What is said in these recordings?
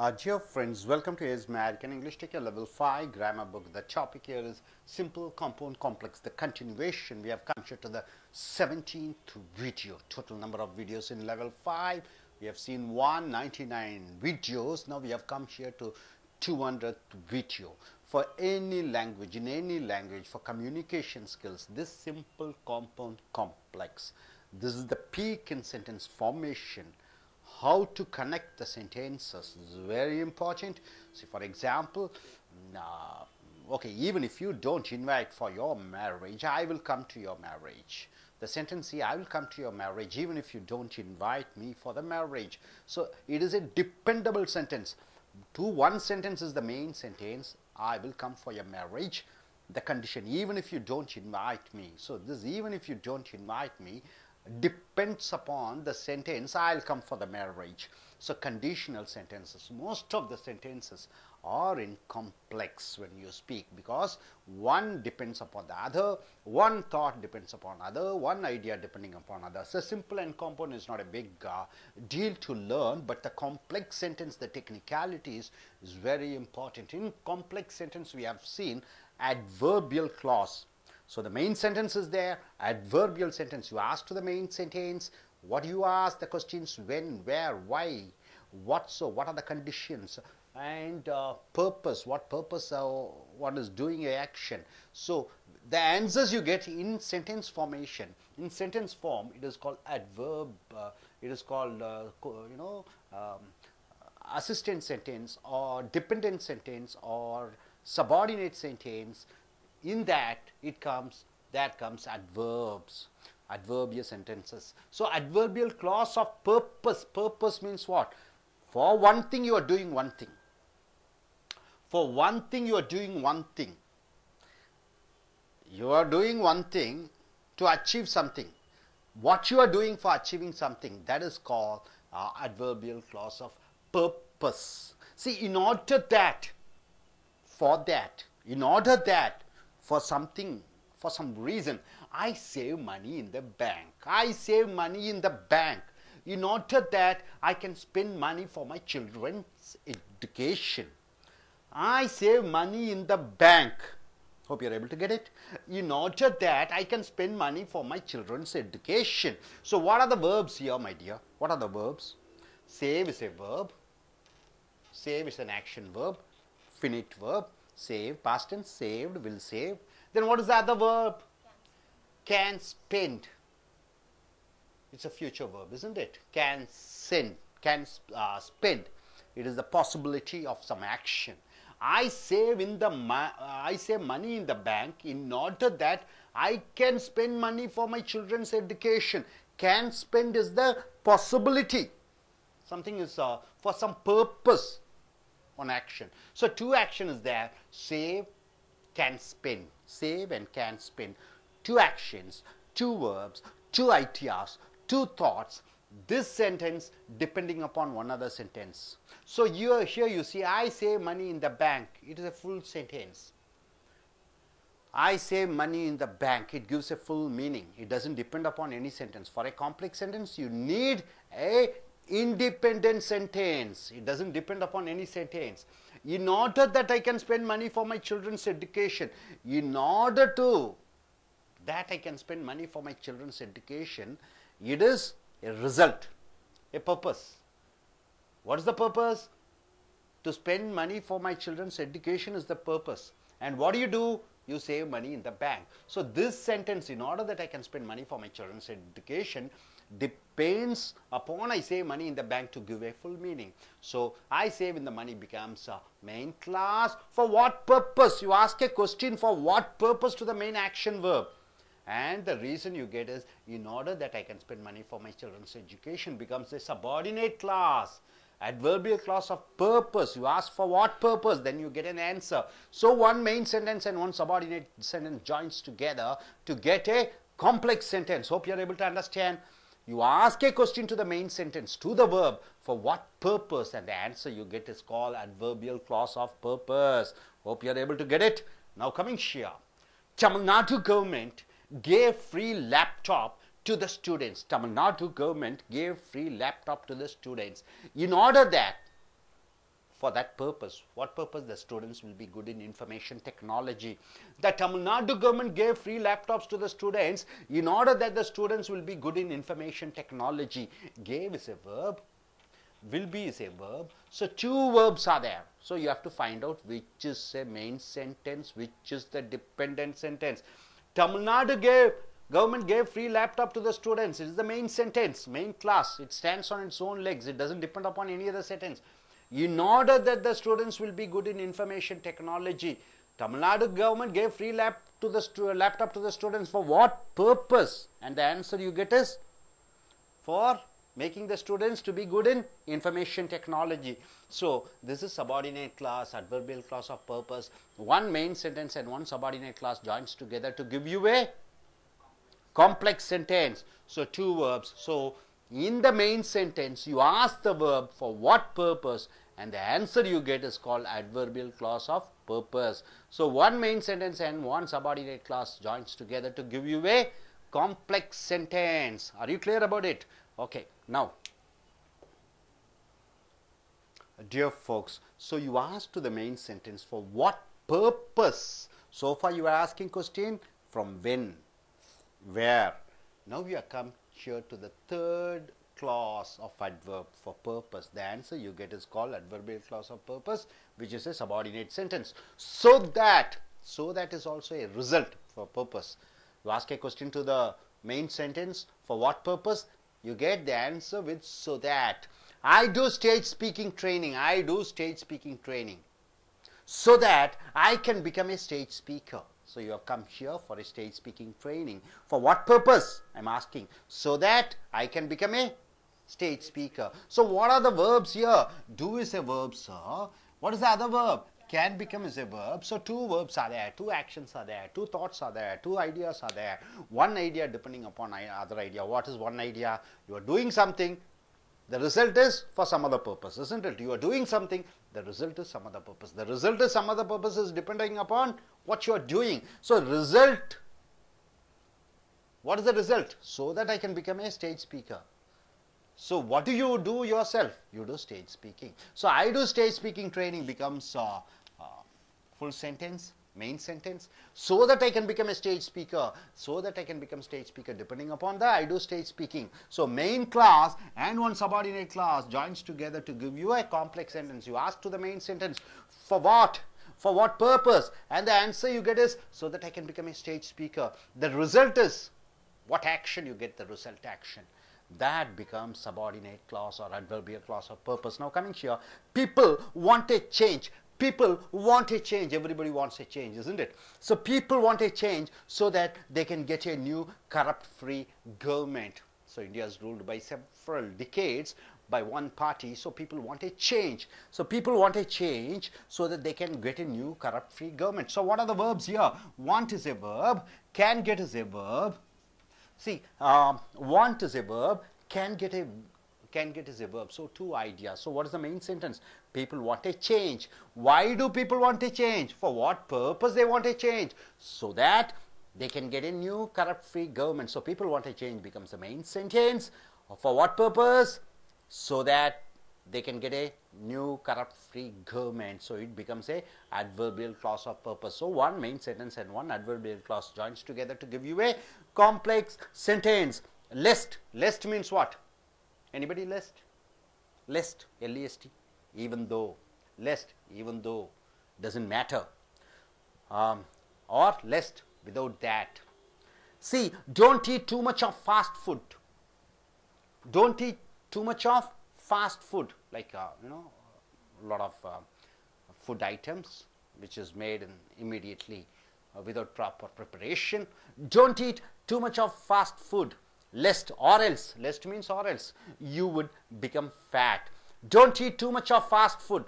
Uh, dear friends, welcome to AS American English your Level 5 Grammar Book. The topic here is Simple Compound Complex, the continuation. We have come here to the 17th video. Total number of videos in Level 5. We have seen 199 videos. Now we have come here to 200th video. For any language, in any language, for communication skills, this simple compound complex. This is the peak in sentence formation how to connect the sentences is very important see for example uh, okay even if you don't invite for your marriage i will come to your marriage the sentence here, I will come to your marriage even if you don't invite me for the marriage. So it is a dependable sentence. To one sentence is the main sentence, I will come for your marriage, the condition, even if you don't invite me. So this even if you don't invite me, depends upon the sentence, I'll come for the marriage. So conditional sentences, most of the sentences are in complex when you speak because one depends upon the other, one thought depends upon other, one idea depending upon other. So simple and compound is not a big uh, deal to learn, but the complex sentence, the technicalities is very important. In complex sentence, we have seen adverbial clause so the main sentence is there, adverbial sentence. You ask to the main sentence, what do you ask, the questions when, where, why, what so, what are the conditions, and uh, purpose, what purpose uh, one is doing a action. So the answers you get in sentence formation, in sentence form, it is called adverb, uh, it is called, uh, you know, um, assistant sentence or dependent sentence or subordinate sentence in that it comes there comes adverbs adverbial sentences so adverbial clause of purpose purpose means what for one thing you are doing one thing for one thing you are doing one thing you are doing one thing to achieve something what you are doing for achieving something that is called uh, adverbial clause of purpose see in order that for that in order that for something, for some reason. I save money in the bank. I save money in the bank in order that I can spend money for my children's education. I save money in the bank. Hope you're able to get it. In order that I can spend money for my children's education. So, what are the verbs here, my dear? What are the verbs? Save is a verb. Save is an action verb, finite verb. Save, past tense, saved, will save. Then what is the other verb? Can, spend. It's a future verb, isn't it? Can send, can uh, spend. It is the possibility of some action. I save in the I save money in the bank in order that I can spend money for my children's education. Can spend is the possibility. Something is uh, for some purpose on action. So two action is there, save, can spin, save and can spin. Two actions, two verbs, two ITRs, two thoughts, this sentence depending upon one other sentence. So here, here you see, I save money in the bank. It is a full sentence. I save money in the bank. It gives a full meaning. It doesn't depend upon any sentence. For a complex sentence, you need a independent sentence. It doesn't depend upon any sentence. In order that I can spend money for my children's education, in order to that I can spend money for my children's education, it is a result, a purpose. What is the purpose? To spend money for my children's education is the purpose. And what do you do? You save money in the bank. So, this sentence, in order that I can spend money for my children's education, depends spends upon, I save money in the bank to give a full meaning. So, I save in the money becomes a main class. For what purpose? You ask a question for what purpose to the main action verb. And the reason you get is in order that I can spend money for my children's education becomes a subordinate class adverbial clause of purpose. You ask for what purpose, then you get an answer. So one main sentence and one subordinate sentence joins together to get a complex sentence. Hope you are able to understand. You ask a question to the main sentence, to the verb, for what purpose? And the answer you get is called adverbial clause of purpose. Hope you are able to get it. Now coming here, Tamil Nadu government gave free laptop to the students. Tamil Nadu government gave free laptop to the students in order that for that purpose. What purpose? The students will be good in information technology. The Tamil Nadu government gave free laptops to the students in order that the students will be good in information technology. Gave is a verb, will be is a verb. So two verbs are there. So you have to find out which is a main sentence, which is the dependent sentence. Tamil Nadu gave Government gave free laptop to the students. It is the main sentence, main class. It stands on its own legs. It doesn't depend upon any other sentence in order that the students will be good in information technology. Tamil Nadu government gave free lap to the laptop to the students for what purpose? And the answer you get is for making the students to be good in information technology. So, this is subordinate class, adverbial class of purpose. One main sentence and one subordinate class joins together to give you a complex sentence. So, two verbs. So, in the main sentence, you ask the verb for what purpose and the answer you get is called adverbial clause of purpose. So, one main sentence and one subordinate clause joins together to give you a complex sentence. Are you clear about it? Okay. Now, dear folks, so you asked to the main sentence for what purpose? So far you are asking question from when, where. Now we are come here to the third clause of adverb for purpose. The answer you get is called adverbial clause of purpose, which is a subordinate sentence. So that, so that is also a result for purpose. You ask a question to the main sentence, for what purpose? You get the answer with so that. I do stage speaking training. I do stage speaking training. So that I can become a stage speaker. So you have come here for a stage speaking training. For what purpose? I'm asking. So that I can become a stage speaker. So what are the verbs here? Do is a verb, sir. What is the other verb? Can become is a verb. So two verbs are there, two actions are there, two thoughts are there, two ideas are there. One idea depending upon other idea. What is one idea? You are doing something, the result is for some other purpose, isn't it? You are doing something, the result is some other purpose. The result is some other purpose is depending upon what you are doing. So, result, what is the result? So that I can become a stage speaker. So, what do you do yourself? You do stage speaking. So, I do stage speaking training becomes a, uh, uh, full sentence, main sentence so that I can become a stage speaker, so that I can become stage speaker. Depending upon that, I do stage speaking. So main class and one subordinate class joins together to give you a complex sentence. You ask to the main sentence, for what? For what purpose? And the answer you get is, so that I can become a stage speaker. The result is, what action you get the result action that becomes subordinate clause or adverbial clause of purpose. Now coming here, people want a change. People want a change. Everybody wants a change, isn't it? So people want a change so that they can get a new corrupt-free government. So India is ruled by several decades by one party, so people want a change. So people want a change so that they can get a new corrupt-free government. So what are the verbs here? Want is a verb, can get is a verb. See, um, want is a verb, can get a can get is a verb. So two ideas. So what is the main sentence? People want a change. Why do people want a change? For what purpose they want a change? So that they can get a new corrupt-free government. So people want a change becomes the main sentence. For what purpose? So that they can get a new corrupt-free government. So it becomes a adverbial clause of purpose. So one main sentence and one adverbial clause joins together to give you a complex sentence. List. List means what? Anybody lest? Lest, L-E-S-T, even though, lest, even though, doesn't matter. Um, or lest without that. See, don't eat too much of fast food. Don't eat too much of fast food, like, uh, you know, a lot of uh, food items which is made immediately uh, without proper preparation. Don't eat too much of fast food lest or else lest means or else you would become fat don't eat too much of fast food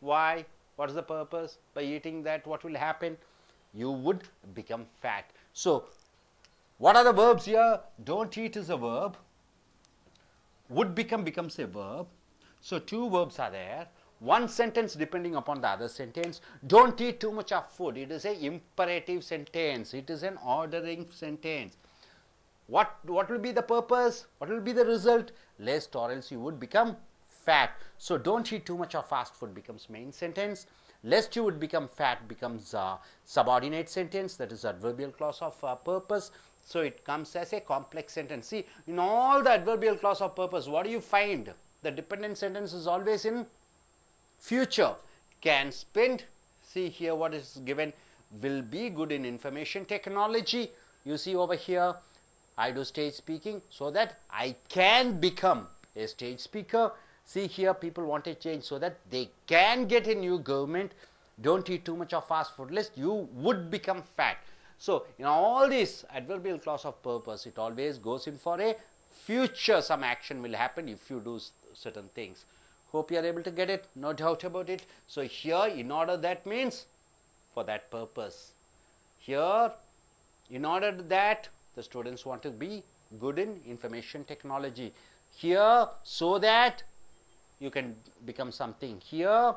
why what is the purpose by eating that what will happen you would become fat so what are the verbs here don't eat is a verb would become becomes a verb so two verbs are there one sentence depending upon the other sentence. Don't eat too much of food. It is an imperative sentence. It is an ordering sentence. What, what will be the purpose? What will be the result? Lest or else you would become fat. So don't eat too much of fast food becomes main sentence. Lest you would become fat becomes a uh, subordinate sentence that is adverbial clause of uh, purpose. So it comes as a complex sentence. See in all the adverbial clause of purpose what do you find? The dependent sentence is always in future. Can spend. See here what is given will be good in information technology. You see over here I do stage speaking so that I can become a stage speaker. See here, people want a change so that they can get a new government. Don't eat too much of fast food, lest you would become fat. So, in all this adverbial clause of purpose, it always goes in for a future. Some action will happen if you do certain things. Hope you are able to get it, no doubt about it. So, here, in order that means for that purpose. Here, in order that The students want to be good in information technology. Here, so that you can become something. Here,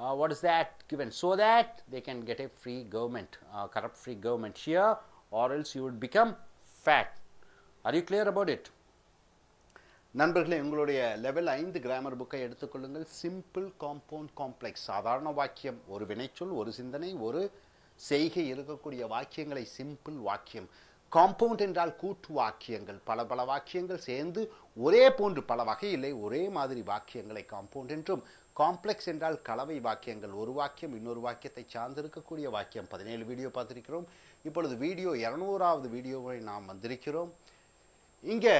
uh, what is that given? So that they can get a free government, uh, corrupt free government here, or else you would become fat. Are you clear about it? நண்பர்களே உங்களுடைய level ஐந்து grammar புக்கை எடுத்துக்கொள்ளுங்கள் simple compound complex சாதாரண வாக்கியம் ஒரு வினைச்சொல் ஒரு சிந்தனை ஒரு செய்கை இருக்கக்கூடிய வாக்கியங்களை சிம்பிள் வாக்கியம் காம்பவுண்ட் என்றால் கூட்டு வாக்கியங்கள் பல பல வாக்கியங்கள் சேர்ந்து ஒரே போன்று பல வகையிலே ஒரே மாதிரி வாக்கியங்களை காம்பவுண்ட் என்றும் காம்ப்ளெக்ஸ் என்றால் கலவை வாக்கியங்கள் ஒரு வாக்கியம் இன்னொரு வாக்கியத்தை சார்ந்திருக்கக்கூடிய வாக்கியம் பதினேழு வீடியோ பார்த்துருக்கிறோம் இப்பொழுது வீடியோ இரநூறாவது வீடியோவை நாம் வந்திருக்கிறோம் இங்கே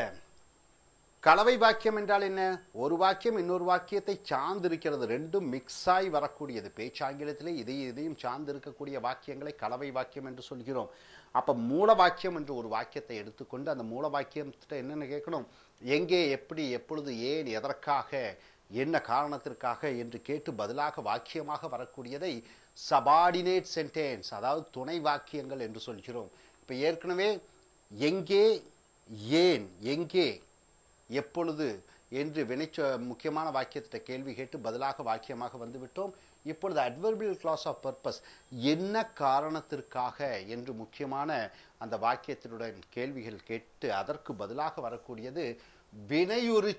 கலவை வாக்கியம் என்றால் என்ன ஒரு வாக்கியம் இன்னொரு வாக்கியத்தை சார்ந்திருக்கிறது ரெண்டும் மிக்ஸாய் வரக்கூடியது பேச்சாங்கிலத்திலே இதையும் இதையும் சார்ந்திருக்கக்கூடிய வாக்கியங்களை கலவை வாக்கியம் என்று சொல்கிறோம் அப்போ மூல வாக்கியம் என்று ஒரு வாக்கியத்தை எடுத்துக்கொண்டு அந்த மூல வாக்கியத்திட்ட என்னென்ன கேட்கணும் எங்கே எப்படி எப்பொழுது ஏன் எதற்காக என்ன காரணத்திற்காக என்று கேட்டு பதிலாக வாக்கியமாக வரக்கூடியதை சபார்டினேட் சென்டென்ஸ் அதாவது துணை வாக்கியங்கள் என்று சொல்கிறோம் இப்போ ஏற்கனவே எங்கே ஏன் எங்கே எப்பொழுது என்று வினைச்ச முக்கியமான வாக்கியத்திட்ட கேள்வி கேட்டு பதிலாக வாக்கியமாக வந்துவிட்டோம் இப்பொழுது அட்வர்பியல் கிளாஸ் ஆஃப் பர்பஸ் என்ன காரணத்திற்காக என்று முக்கியமான அந்த வாக்கியத்தினுடன் கேள்விகள் கேட்டு அதற்கு பதிலாக வரக்கூடியது வினையுறு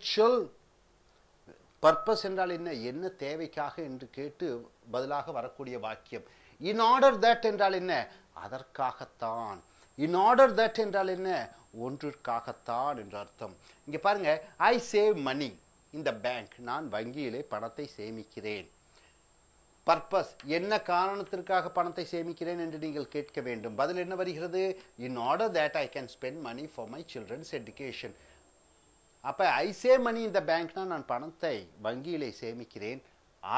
பர்பஸ் என்றால் என்ன என்ன தேவைக்காக என்று கேட்டு பதிலாக வரக்கூடிய வாக்கியம் இன் ஆர்டர் தட் என்றால் என்ன அதற்காகத்தான் இன் ஆர்டர் தட் என்றால் என்ன ஒன்றிற்காகத்தான் என்று அர்த்தம் இங்கே பாருங்க ஐ சேவ் மணி இந்த பேங்க் நான் வங்கியிலே பணத்தை சேமிக்கிறேன் பர்பஸ் என்ன காரணத்திற்காக பணத்தை சேமிக்கிறேன் என்று நீங்கள் கேட்க வேண்டும் பதில் என்ன வருகிறது in order that I can spend money for my children's education அப்போ ஐசே மணி இந்த பேங்க்னா நான் பணத்தை வங்கியிலே சேமிக்கிறேன்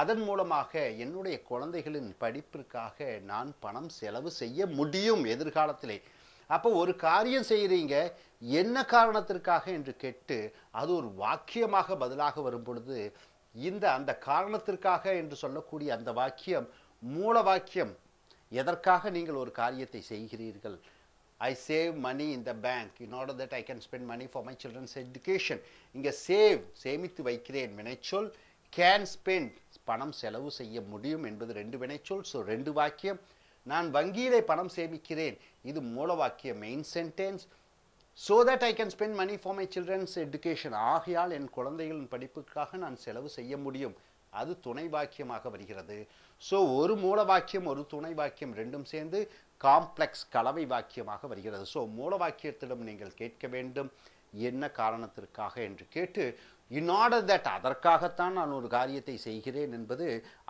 அதன் மூலமாக என்னுடைய குழந்தைகளின் படிப்பிற்காக நான் பணம் செலவு செய்ய முடியும் எதிர்காலத்திலே அப்போ ஒரு காரியம் செய்கிறீங்க என்ன காரணத்திற்காக என்று கேட்டு அது ஒரு வாக்கியமாக பதிலாக வரும் பொழுது இந்த அந்த காரணத்திற்காக என்று சொல்லக்கூடிய அந்த வாக்கியம் மூல வாக்கியம் எதற்காக நீங்கள் ஒரு காரியத்தை செய்கிறீர்கள் I save money in the bank in order that I can spend money for my children's education இங்கே சேவ் சேமித்து வைக்கிறேன் வினைச்சொல் கேன் ஸ்பெண்ட் பணம் செலவு செய்ய முடியும் என்பது ரெண்டு வினைச்சொல் ஸோ ரெண்டு வாக்கியம் நான் வங்கியிலே பணம் சேமிக்கிறேன் இது மூல வாக்கியம் main sentence so that I can spend money for my children's education ஆகையால் என் குழந்தைகளின் படிப்புக்காக நான் செலவு செய்ய முடியும் அது துணை வாக்கியமாக வருகிறது ஸோ ஒரு மூல வாக்கியம் ஒரு துணை வாக்கியம் ரெண்டும் சேர்ந்து காம்ப்ளெக்ஸ் கலவை வாக்கியமாக வருகிறது ஸோ மூல வாக்கியத்திடம் நீங்கள் கேட்க வேண்டும் என்ன காரணத்திற்காக என்று கேட்டு ஆர்டர் தட் அதற்காகத்தான் நான் ஒரு காரியத்தை செய்கிறேன் என்பது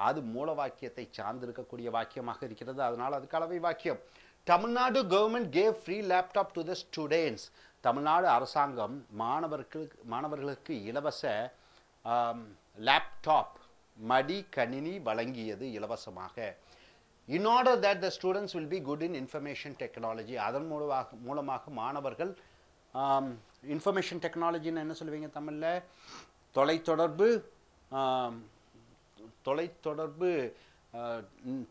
அது மூல வாக்கியத்தை சார்ந்திருக்கக்கூடிய வாக்கியமாக இருக்கிறது அதனால் அது கலவை வாக்கியம் Tamil Nadu government gave free laptop to the students Tamil Nadu அரசாங்கம் மாணவர்களுக்கு மாணவர்களுக்கு இலவச லேப்டாப் மடி கணினி வழங்கியது இலவசமாக in order that the students will be good in information technology அதன் மூலமாக மூலமாக மாணவர்கள் இன்ஃபர்மேஷன் um, டெக்னாலஜின்னு என்ன சொல்லுவீங்க தமிழில் தொலைத்தொடர்பு um, தொலைத்தொடர்பு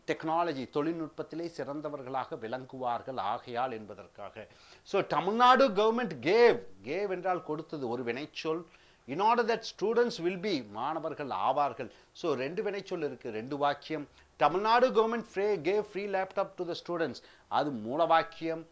டெக்னாலஜி தொழில்நுட்பத்திலே சிறந்தவர்களாக விளங்குவார்கள் ஆகையால் என்பதற்காக so Tamil Nadu government gave gave என்றால் கொடுத்தது ஒரு வினைச்சொல் in order that students will be மாணவர்கள் ஆவார்கள் ஸோ ரெண்டு வினைச்சொல் இருக்குது ரெண்டு வாக்கியம் Tamil Nadu government free gave free laptop to the students அது மூல வாக்கியம்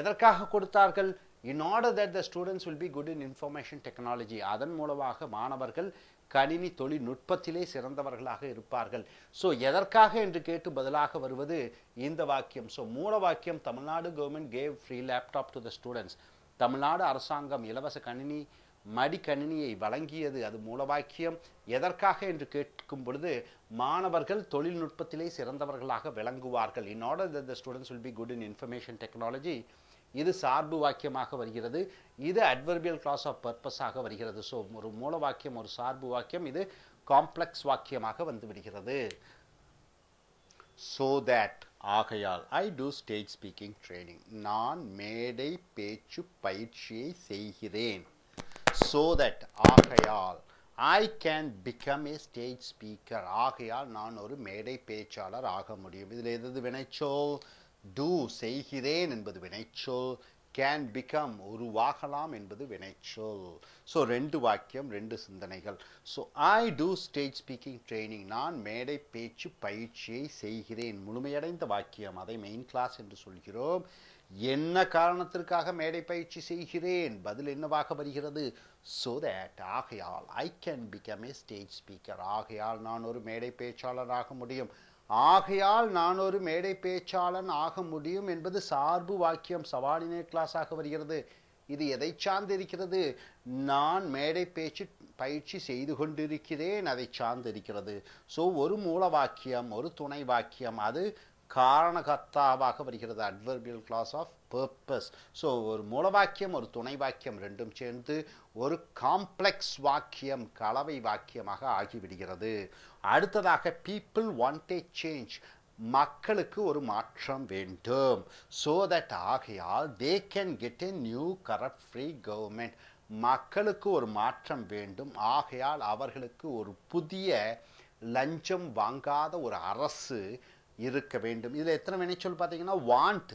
எதற்காக கொடுத்தார்கள் in order that the students will be good in information technology அதன் மூலமாக மாணவர்கள் கணினி தொழில்நுட்பத்திலே சிறந்தவர்களாக இருப்பார்கள் ஸோ எதற்காக என்று கேட்டு பதிலாக வருவது இந்த வாக்கியம் ஸோ மூல வாக்கியம் Tamil Nadu government gave free laptop to the students Tamil Nadu அரசாங்கம் இலவச கணினி மடிக்கணினியை வழங்கியது அது மூலவாக்கியம் எதற்காக என்று கேட்கும் பொழுது மாணவர்கள் தொழில்நுட்பத்திலே சிறந்தவர்களாக விளங்குவார்கள் in order the students will be good in information technology இது சார்பு வாக்கியமாக வருகிறது இது அட்வர்பியல் கிளாஸ் ஆஃப் பர்பஸாக வருகிறது ஸோ ஒரு மூல வாக்கியம் ஒரு சார்பு வாக்கியம் இது காம்ப்ளெக்ஸ் வாக்கியமாக வந்து விடுகிறது ஸோ தேட் ஆகையால் I do stage speaking training நான் மேடை பேச்சு பயிற்சியை செய்கிறேன் ஸோ தட் ஆகையால் I can become a stage speaker ஆகையால் நான் ஒரு மேடை பேச்சாளர் ஆக முடியும் இதில் எது வினைச்சோல் டூ செய்கிறேன் என்பது வினைச்சொல் கேன் பிகம் உருவாகலாம் என்பது வினைச்சொல் ஸோ ரெண்டு வாக்கியம் ரெண்டு சிந்தனைகள் so I do stage speaking training நான் மேடை பேச்சு பயிற்சியை செய்கிறேன் முழுமையடைந்த வாக்கியம் அதை மெயின் கிளாஸ் என்று சொல்கிறோம் என்ன காரணத்திற்காக மேடை பயிற்சி செய்கிறேன் பதில் என்னவாக வருகிறது ஸோ தேட் ஆகையால் I can become a stage speaker ஆகையால் நான் ஒரு மேடை பேச்சாளராக முடியும் ஆகையால் நான் ஒரு மேடை பேச்சாளன் ஆக முடியும் என்பது சார்பு வாக்கியம் கிளாஸ் கிளாஸாக வருகிறது இது எதை சார்ந்திருக்கிறது நான் மேடை பேச்சு பயிற்சி செய்து கொண்டிருக்கிறேன் அதை சார்ந்திருக்கிறது ஸோ ஒரு மூல வாக்கியம் ஒரு துணை வாக்கியம் அது காரணகர்த்தாவாக வருகிறது adverbial clause of purpose so ஒரு மூல வாக்கியம் ஒரு துணை வாக்கியம் ரெண்டும் சேர்ந்து ஒரு காம்ப்ளெக்ஸ் வாக்கியம் கலவை வாக்கியமாக ஆகிவிடுகிறது அடுத்ததாக பீப்புள் வாண்ட் ஏ சேஞ்ச் மக்களுக்கு ஒரு மாற்றம் வேண்டும் ஸோ தட் ஆகையால் they can get a new corrupt free government மக்களுக்கு ஒரு மாற்றம் வேண்டும் ஆகையால் அவர்களுக்கு ஒரு புதிய லஞ்சம் வாங்காத ஒரு அரசு இருக்க வேண்டும் இதில் எத்தனை வினைச்சொல் பார்த்தீங்கன்னா வாண்ட்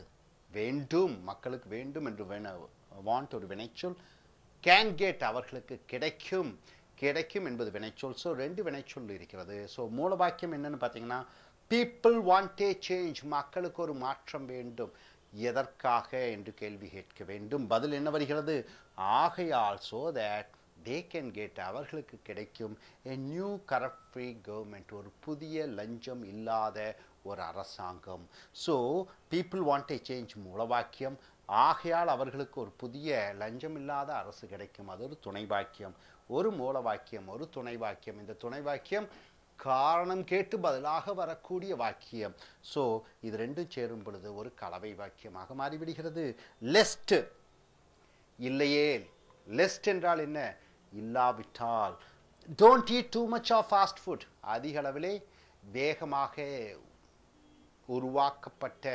வேண்டும் மக்களுக்கு வேண்டும் என்று வேண வாண்ட் ஒரு வினைச்சொல் கேன் கேட் அவர்களுக்கு கிடைக்கும் கிடைக்கும் என்பது வினைச்சொல் ஸோ ரெண்டு வினைச்சொல் இருக்கிறது ஸோ மூல வாக்கியம் என்னன்னு பார்த்தீங்கன்னா பீப்புள் வாண்ட் ஏ சேஞ்ச் மக்களுக்கு ஒரு மாற்றம் வேண்டும் எதற்காக என்று கேள்வி கேட்க வேண்டும் பதில் என்ன வருகிறது ஆகையால் so that they can get அவர்களுக்கு கிடைக்கும் a new corrupt free government ஒரு புதிய லஞ்சம் இல்லாத ஒரு அரசாங்கம் so people want a change மூலவாக்கியம் ஆகையால் அவர்களுக்கு ஒரு புதிய லஞ்சம் இல்லாத அரசு கிடைக்கும் அது ஒரு துணை வாக்கியம் ஒரு மூல வாக்கியம் ஒரு துணை வாக்கியம் இந்த துணை வாக்கியம் காரணம் கேட்டு பதிலாக வரக்கூடிய வாக்கியம் ஸோ இது ரெண்டும் சேரும் பொழுது ஒரு கலவை வாக்கியமாக மாறிவிடுகிறது லெஸ்ட் இல்லையே லெஸ்ட் என்றால் என்ன இல்லாவிட்டால் don't eat too much of fast food அதிக அளவிலே வேகமாக உருவாக்கப்பட்ட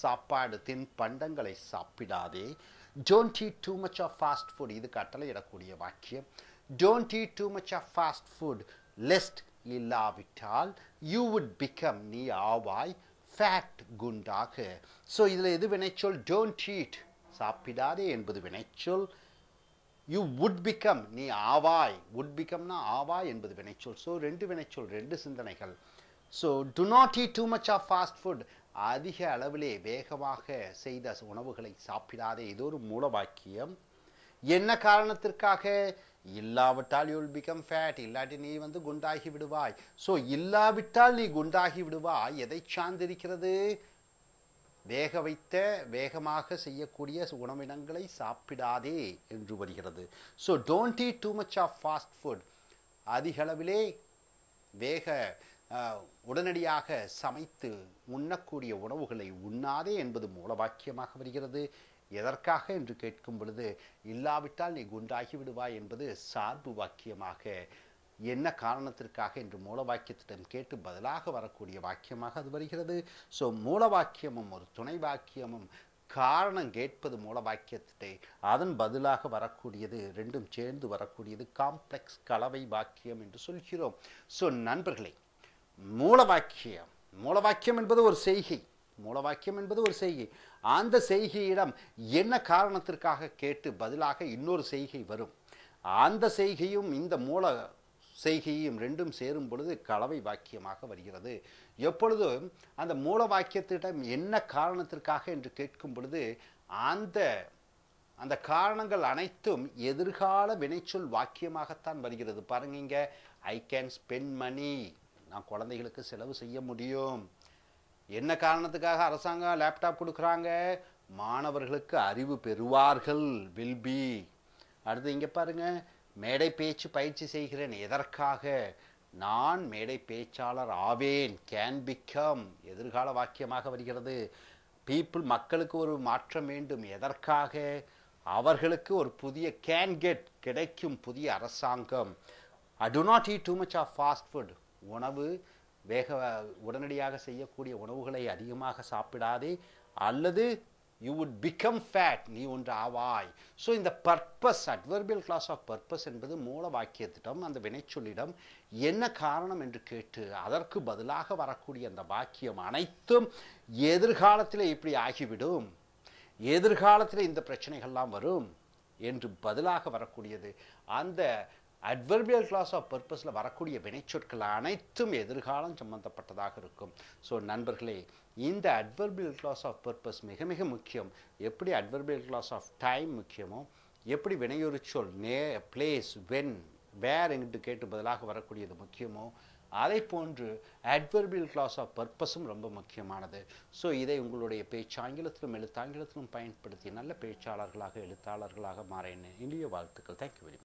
சாப்பாடு தின் பண்டங்களை சாப்பிடாதே don't eat too much of fast food இது கட்டளையிடக்கூடிய வாக்கியம் don't eat too much of fast food lest இல்லாவிட்டால் யூ வுட் பிகம் நீ ஆவாய் ஃபேட் குண்டாக ஸோ இதில் எது வினைச்சொல் டோன்ட் ஈட் சாப்பிடாதே என்பது வினைச்சொல் யூ வுட் பிகம் நீ ஆவாய் வுட் பிகம்னா ஆவாய் என்பது வினைச்சொல் ஸோ ரெண்டு வினைச்சொல் ரெண்டு சிந்தனைகள் so do not eat too much of fast food அதிக அளவிலே வேகமாக செய்த உணவுகளை சாப்பிடாதே இது ஒரு மூலவாக்கியம் என்ன காரணத்திற்காக இல்லாவிட்டால் யூல் பிகம் ஃபேட் இல்லாட்டி நீ வந்து குண்டாகி விடுவாய் ஸோ இல்லாவிட்டால் நீ குண்டாகி விடுவாய் எதை சார்ந்திருக்கிறது வேக வைத்த வேகமாக செய்யக்கூடிய உணவினங்களை சாப்பிடாதே என்று வருகிறது so don't eat too much of fast food அதிகளவிலே வேக உடனடியாக சமைத்து உண்ணக்கூடிய உணவுகளை உண்ணாதே என்பது மூல வாக்கியமாக வருகிறது எதற்காக என்று கேட்கும் பொழுது இல்லாவிட்டால் நீ குண்டாகி விடுவாய் என்பது சார்பு வாக்கியமாக என்ன காரணத்திற்காக என்று மூல வாக்கியத்திடம் கேட்டு பதிலாக வரக்கூடிய வாக்கியமாக அது வருகிறது ஸோ மூல வாக்கியமும் ஒரு துணை வாக்கியமும் காரணம் கேட்பது மூல வாக்கியத்திட்டே அதன் பதிலாக வரக்கூடியது ரெண்டும் சேர்ந்து வரக்கூடியது காம்ப்ளெக்ஸ் கலவை வாக்கியம் என்று சொல்கிறோம் ஸோ நண்பர்களே மூலவாக்கியம் மூலவாக்கியம் என்பது ஒரு செய்கை மூலவாக்கியம் என்பது ஒரு செய்கை அந்த செய்கையிடம் என்ன காரணத்திற்காக கேட்டு பதிலாக இன்னொரு செய்கை வரும் அந்த செய்கையும் இந்த மூல செய்கையும் ரெண்டும் சேரும் பொழுது கலவை வாக்கியமாக வருகிறது எப்பொழுதும் அந்த மூல வாக்கியத்திடம் என்ன காரணத்திற்காக என்று கேட்கும் பொழுது அந்த அந்த காரணங்கள் அனைத்தும் எதிர்கால வினைச்சொல் வாக்கியமாகத்தான் வருகிறது பாருங்க ஐ கேன் ஸ்பெண்ட் மணி நான் குழந்தைகளுக்கு செலவு செய்ய முடியும் என்ன காரணத்துக்காக அரசாங்கம் லேப்டாப் கொடுக்குறாங்க மாணவர்களுக்கு அறிவு பெறுவார்கள் வில் பி அடுத்து இங்கே பாருங்க மேடை பேச்சு பயிற்சி செய்கிறேன் எதற்காக நான் மேடை பேச்சாளர் ஆவேன் கேன் பிகம் எதிர்கால வாக்கியமாக வருகிறது பீப்புள் மக்களுக்கு ஒரு மாற்றம் வேண்டும் எதற்காக அவர்களுக்கு ஒரு புதிய கேன் கெட் கிடைக்கும் புதிய அரசாங்கம் I do not eat too much of fast food உணவு வேக உடனடியாக செய்யக்கூடிய உணவுகளை அதிகமாக சாப்பிடாதே அல்லது யூ வுட் பிகம் ஃபேட் நீ ஒன்று ஆவாய் ஸோ இந்த purpose adverbial clause of purpose என்பது மூல வாக்கியத்திடம் அந்த வினைச்சொல்லிடம் என்ன காரணம் என்று கேட்டு அதற்கு பதிலாக வரக்கூடிய அந்த வாக்கியம் அனைத்தும் எதிர்காலத்தில் இப்படி ஆகிவிடும் எதிர்காலத்தில் இந்த பிரச்சனைகள்லாம் வரும் என்று பதிலாக வரக்கூடியது அந்த அட்வர்பியல் கிளாஸ் ஆஃப் பர்பஸில் வரக்கூடிய வினைச்சொற்கள் அனைத்தும் எதிர்காலம் சம்பந்தப்பட்டதாக இருக்கும் ஸோ நண்பர்களே இந்த அட்வர்பியல் கிளாஸ் ஆஃப் பர்பஸ் மிக மிக முக்கியம் எப்படி அட்வர்பியல் கிளாஸ் ஆஃப் டைம் முக்கியமோ எப்படி வினையொரு சொல் நே பிளேஸ் வென் வேர் எங்கிட்டு கேட்டு பதிலாக வரக்கூடியது முக்கியமோ அதை போன்று அட்வர்பியல் கிளாஸ் ஆஃப் பர்பஸும் ரொம்ப முக்கியமானது ஸோ இதை உங்களுடைய பேச்சு ஆங்கிலத்திலும் எழுத்தாங்கிலத்திலும் பயன்படுத்தி நல்ல பேச்சாளர்களாக எழுத்தாளர்களாக மாற இனிய வாழ்த்துக்கள் தேங்க்யூ வெரி